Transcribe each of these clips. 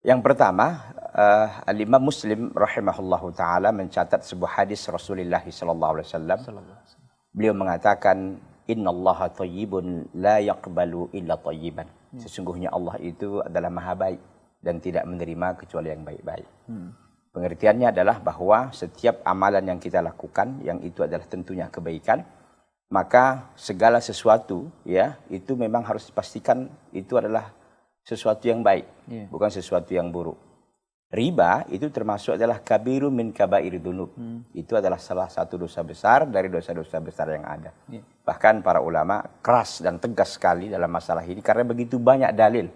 Yang pertama, uh, eh, imam Muslim rahimahullahu taala mencatat sebuah hadis Rasulullah sallallahu alaihi wasallam. Beliau mengatakan innallaha thayyibun la yaqbalu illa thayyiban. Hmm. Sesungguhnya Allah itu adalah maha baik dan tidak menerima kecuali yang baik-baik. Hmm. Pengertiannya adalah bahwa setiap amalan yang kita lakukan yang itu adalah tentunya kebaikan, maka segala sesuatu ya itu memang harus dipastikan itu adalah sesuatu yang baik, yeah. bukan sesuatu yang buruk. Riba itu termasuk adalah kabiru min kabair dunub. Hmm. Itu adalah salah satu dosa besar dari dosa-dosa besar yang ada. Yeah. Bahkan para ulama keras dan tegas sekali dalam masalah ini karena begitu banyak dalil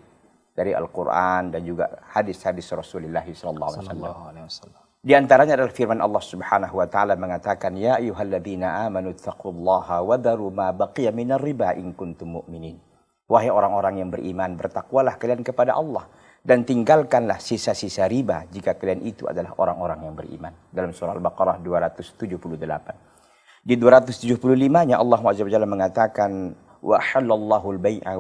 dari Al-Qur'an dan juga hadis-hadis Rasulullah SAW. Di antaranya adalah firman Allah Subhanahu wa taala mengatakan ya ayyuhalladzina amanu taqullaha wa daru ma baqiya minar riba in kuntum mu'minin. Wahai orang-orang yang beriman, bertakwalah kalian kepada Allah dan tinggalkanlah sisa-sisa riba jika kalian itu adalah orang-orang yang beriman. Dalam surah Al-Baqarah 278. Di 275-nya Allah Jalla mengatakan wa halallahu al-bai'a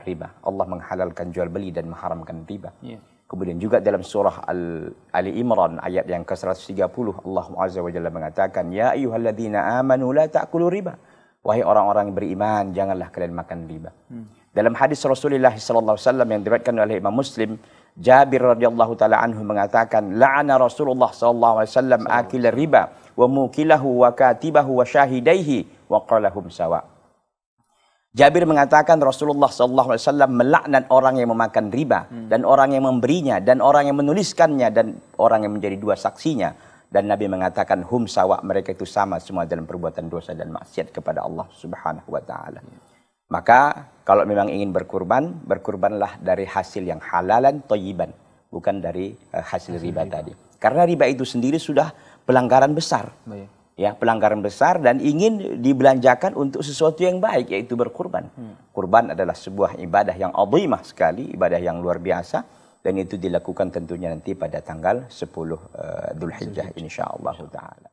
riba. Allah menghalalkan jual beli dan mengharamkan riba. Yeah. Kemudian juga dalam surah Al Ali Imran ayat yang ke-130 Allah Azza wa Jalla mengatakan ya ayyuhalladzina amanu la ta'kulu riba wahai orang-orang yang beriman, janganlah kalian makan riba. Hmm. Dalam hadis Rasulullah Sallallahu SAW yang diriwayatkan oleh Imam Muslim, Jabir radhiyallahu taala anhu mengatakan, "La'ana Rasulullah sallallahu alaihi wasallam akil riba wa mukilahu wa katibahu wa syahidaihi wa qalahum sawa." Jabir mengatakan Rasulullah sallallahu alaihi wasallam melaknat orang yang memakan riba hmm. dan orang yang memberinya dan orang yang menuliskannya dan orang yang menjadi dua saksinya dan Nabi mengatakan hum sawa mereka itu sama semua dalam perbuatan dosa dan maksiat kepada Allah Subhanahu wa taala. Maka kalau memang ingin berkurban, berkurbanlah dari hasil yang halalan toyiban, bukan dari eh, hasil, riba, tadi. Karena riba itu sendiri sudah pelanggaran besar. Ya, pelanggaran besar dan ingin dibelanjakan untuk sesuatu yang baik yaitu berkurban. Hmm. Kurban adalah sebuah ibadah yang azimah sekali, ibadah yang luar biasa dan itu dilakukan tentunya nanti pada tanggal 10 uh, eh, hijjah, insyaallah taala.